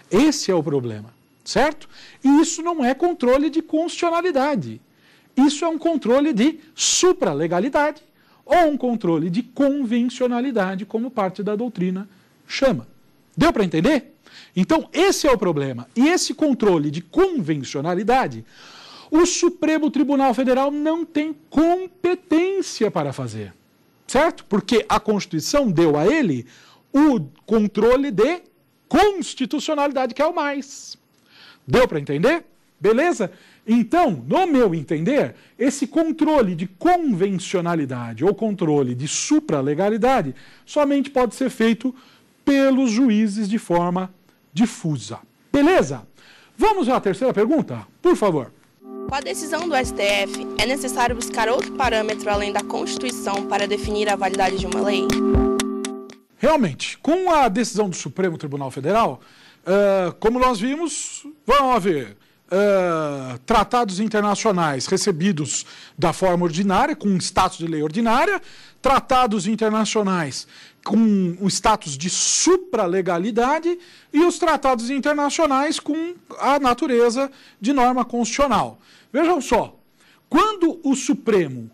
Esse é o problema, certo? E isso não é controle de constitucionalidade. Isso é um controle de supralegalidade ou um controle de convencionalidade, como parte da doutrina chama. Deu para entender? Então, esse é o problema. E esse controle de convencionalidade o Supremo Tribunal Federal não tem competência para fazer, certo? Porque a Constituição deu a ele o controle de constitucionalidade, que é o mais. Deu para entender? Beleza? Então, no meu entender, esse controle de convencionalidade ou controle de supralegalidade somente pode ser feito pelos juízes de forma difusa. Beleza? Vamos à terceira pergunta, por favor. Com a decisão do STF, é necessário buscar outro parâmetro além da Constituição para definir a validade de uma lei? Realmente, com a decisão do Supremo Tribunal Federal, uh, como nós vimos, vão haver Uh, tratados internacionais recebidos da forma ordinária, com status de lei ordinária, tratados internacionais com um status de supralegalidade e os tratados internacionais com a natureza de norma constitucional. Vejam só, quando o Supremo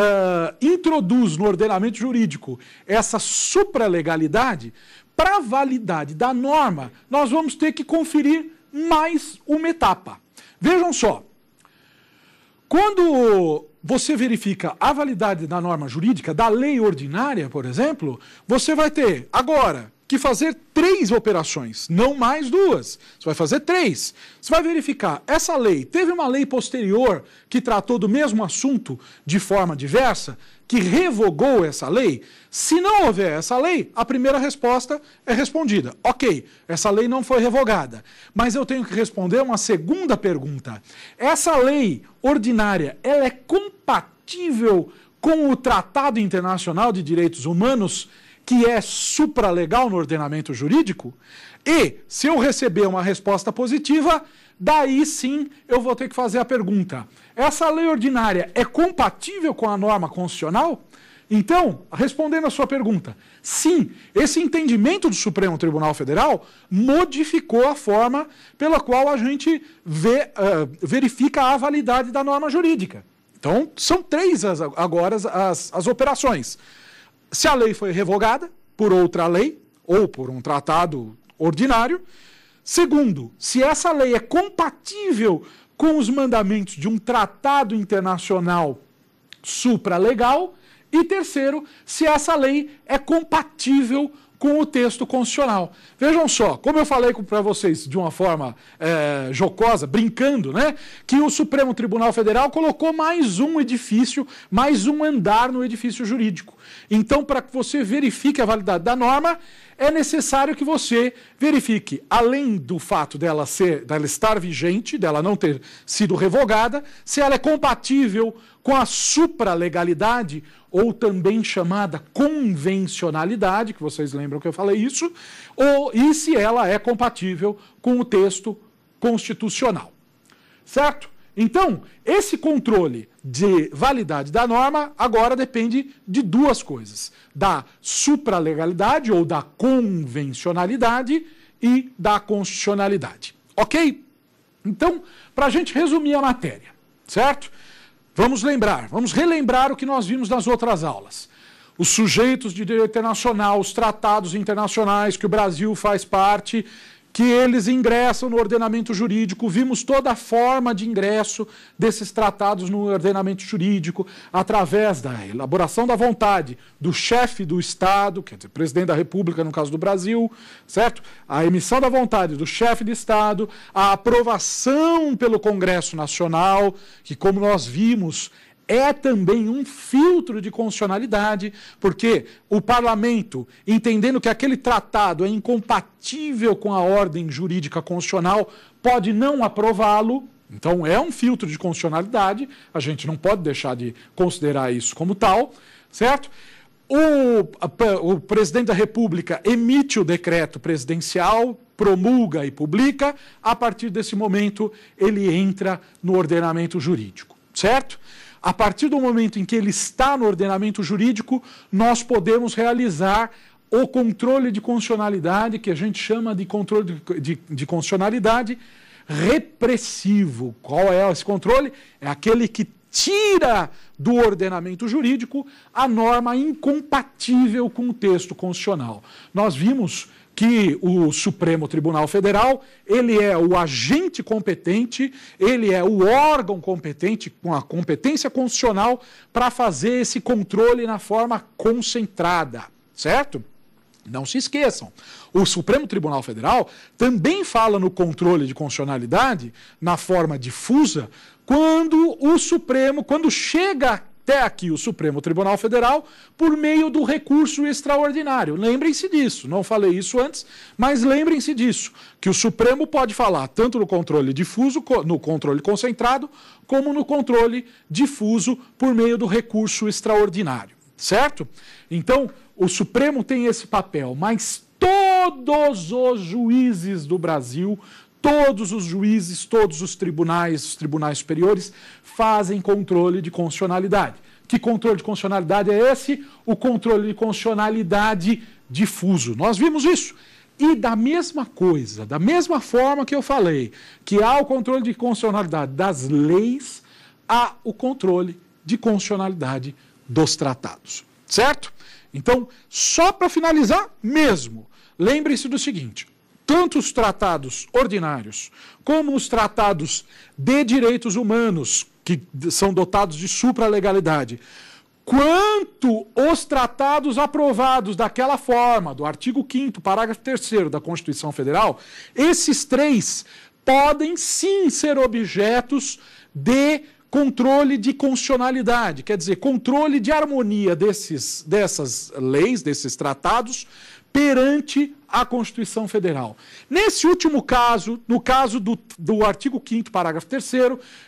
uh, introduz no ordenamento jurídico essa supralegalidade, para a validade da norma, nós vamos ter que conferir mais uma etapa. Vejam só, quando você verifica a validade da norma jurídica, da lei ordinária, por exemplo, você vai ter agora que fazer três operações, não mais duas. Você vai fazer três. Você vai verificar essa lei. Teve uma lei posterior que tratou do mesmo assunto de forma diversa, que revogou essa lei. Se não houver essa lei, a primeira resposta é respondida. Ok, essa lei não foi revogada. Mas eu tenho que responder uma segunda pergunta. Essa lei ordinária, ela é compatível com o Tratado Internacional de Direitos Humanos? que é supralegal no ordenamento jurídico, e se eu receber uma resposta positiva, daí sim eu vou ter que fazer a pergunta: essa lei ordinária é compatível com a norma constitucional? Então, respondendo a sua pergunta, sim, esse entendimento do Supremo Tribunal Federal modificou a forma pela qual a gente vê, uh, verifica a validade da norma jurídica. Então, são três as, agora as, as operações. Se a lei foi revogada por outra lei ou por um tratado ordinário. Segundo, se essa lei é compatível com os mandamentos de um tratado internacional supralegal. E terceiro, se essa lei é compatível com o texto constitucional. Vejam só, como eu falei para vocês de uma forma é, jocosa, brincando, né? Que o Supremo Tribunal Federal colocou mais um edifício, mais um andar no edifício jurídico. Então, para que você verifique a validade da norma, é necessário que você verifique, além do fato dela ser, dela estar vigente, dela não ter sido revogada, se ela é compatível com a supralegalidade ou também chamada convencionalidade, que vocês lembram que eu falei isso, ou e se ela é compatível com o texto constitucional. Certo? Então, esse controle de validade da norma agora depende de duas coisas: da supralegalidade ou da convencionalidade e da constitucionalidade. Ok? Então, para a gente resumir a matéria, certo? Vamos lembrar, vamos relembrar o que nós vimos nas outras aulas. Os sujeitos de direito internacional, os tratados internacionais que o Brasil faz parte, que eles ingressam no ordenamento jurídico. Vimos toda a forma de ingresso desses tratados no ordenamento jurídico, através da elaboração da vontade do chefe do Estado, quer dizer, presidente da República, no caso do Brasil, certo? A emissão da vontade do chefe de Estado, a aprovação pelo Congresso Nacional, que, como nós vimos, é também um filtro de constitucionalidade, porque o parlamento, entendendo que aquele tratado é incompatível com a ordem jurídica constitucional, pode não aprová-lo. Então, é um filtro de constitucionalidade, a gente não pode deixar de considerar isso como tal, certo? O, o presidente da República emite o decreto presidencial, promulga e publica. A partir desse momento, ele entra no ordenamento jurídico, certo? A partir do momento em que ele está no ordenamento jurídico, nós podemos realizar o controle de constitucionalidade, que a gente chama de controle de, de, de constitucionalidade repressivo. Qual é esse controle? É aquele que tira do ordenamento jurídico a norma incompatível com o texto constitucional. Nós vimos que o Supremo Tribunal Federal, ele é o agente competente, ele é o órgão competente com a competência constitucional para fazer esse controle na forma concentrada, certo? Não se esqueçam, o Supremo Tribunal Federal também fala no controle de constitucionalidade na forma difusa quando o Supremo, quando chega até aqui o Supremo Tribunal Federal por meio do recurso extraordinário. Lembrem-se disso, não falei isso antes, mas lembrem-se disso, que o Supremo pode falar tanto no controle difuso, no controle concentrado, como no controle difuso por meio do recurso extraordinário, certo? Então, o Supremo tem esse papel, mas todos os juízes do Brasil todos os juízes, todos os tribunais, os tribunais superiores, fazem controle de constitucionalidade. Que controle de constitucionalidade é esse? O controle de constitucionalidade difuso. Nós vimos isso. E da mesma coisa, da mesma forma que eu falei, que há o controle de constitucionalidade das leis, há o controle de constitucionalidade dos tratados. Certo? Então, só para finalizar mesmo, lembre-se do seguinte: tanto os tratados ordinários como os tratados de direitos humanos, que são dotados de supralegalidade, quanto os tratados aprovados daquela forma, do artigo 5, parágrafo 3 da Constituição Federal, esses três podem sim ser objetos de controle de constitucionalidade, quer dizer, controle de harmonia desses, dessas leis, desses tratados perante a Constituição Federal. Nesse último caso, no caso do, do artigo 5 parágrafo 3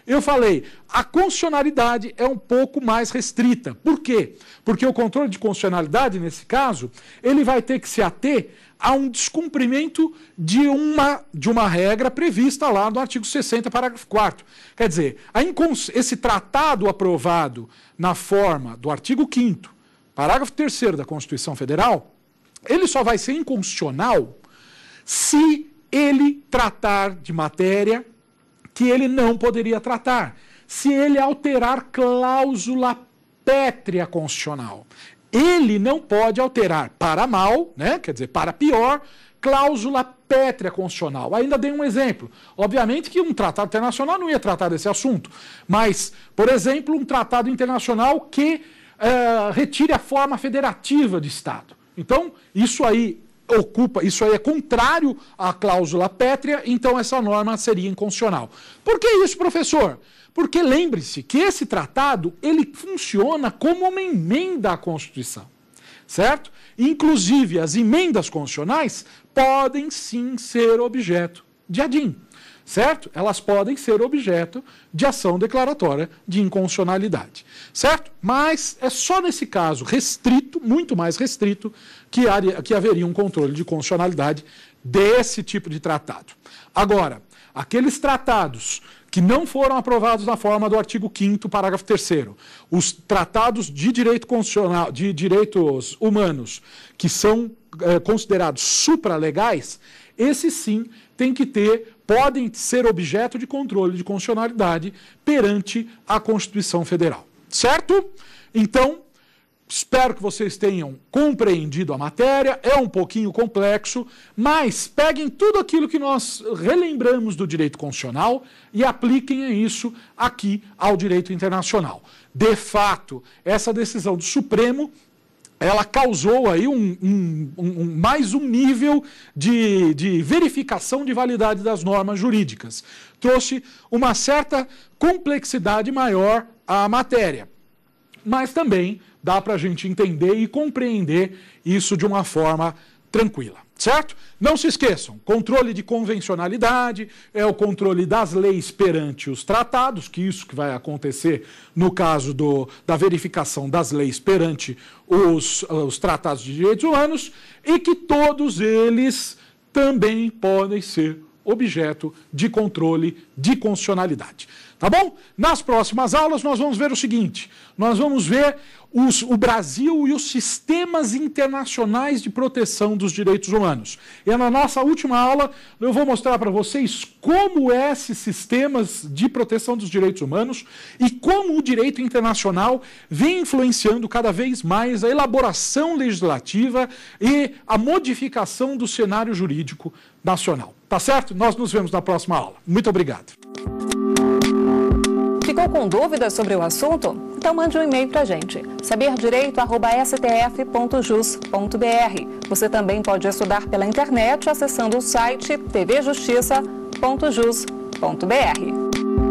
eu falei, a constitucionalidade é um pouco mais restrita. Por quê? Porque o controle de constitucionalidade, nesse caso, ele vai ter que se ater a um descumprimento de uma, de uma regra prevista lá no artigo 60, parágrafo 4 Quer dizer, esse tratado aprovado na forma do artigo 5 parágrafo 3 da Constituição Federal, ele só vai ser inconstitucional se ele tratar de matéria que ele não poderia tratar, se ele alterar cláusula pétrea constitucional. Ele não pode alterar para mal, né? Quer dizer, para pior, cláusula pétrea constitucional. Ainda dei um exemplo. Obviamente que um tratado internacional não ia tratar desse assunto, mas, por exemplo, um tratado internacional que uh, retire a forma federativa de Estado. Então, isso aí ocupa, isso aí é contrário à cláusula pétrea, então essa norma seria inconstitucional. Por que isso, professor? Porque lembre-se que esse tratado, ele funciona como uma emenda à Constituição, certo? Inclusive, as emendas constitucionais podem sim ser objeto de adim certo? Elas podem ser objeto de ação declaratória de inconstitucionalidade, certo? Mas é só nesse caso restrito, muito mais restrito, que, área, que haveria um controle de constitucionalidade desse tipo de tratado. Agora, aqueles tratados que não foram aprovados na forma do artigo 5 parágrafo 3 os tratados de direito constitucional, de direitos humanos, que são é, considerados supralegais, esses sim tem que ter podem ser objeto de controle de constitucionalidade perante a Constituição Federal. Certo? Então, Espero que vocês tenham compreendido a matéria. É um pouquinho complexo, mas peguem tudo aquilo que nós relembramos do direito constitucional e apliquem isso aqui ao direito internacional. De fato, essa decisão do Supremo ela causou aí um, um, um, mais um nível de, de verificação de validade das normas jurídicas. Trouxe uma certa complexidade maior à matéria. Mas também dá para a gente entender e compreender isso de uma forma tranquila. Certo? Não se esqueçam, controle de convencionalidade é o controle das leis perante os tratados, que isso que vai acontecer no caso do, da verificação das leis perante os, eh, os tratados de direitos humanos, e que todos eles também podem ser objeto de controle de constitucionalidade. Tá bom? Nas próximas aulas nós vamos ver o seguinte: nós vamos ver os, o Brasil e os sistemas internacionais de proteção dos direitos humanos. E na nossa última aula eu vou mostrar para vocês como é esses sistemas de proteção dos direitos humanos e como o direito internacional vem influenciando cada vez mais a elaboração legislativa e a modificação do cenário jurídico nacional. Tá certo? Nós nos vemos na próxima aula. Muito obrigado. Ficou com dúvidas sobre o assunto? Então mande um e-mail para a gente, saberdireito.stf.jus.br. Você também pode estudar pela internet acessando o site tvjustiça.jus.br.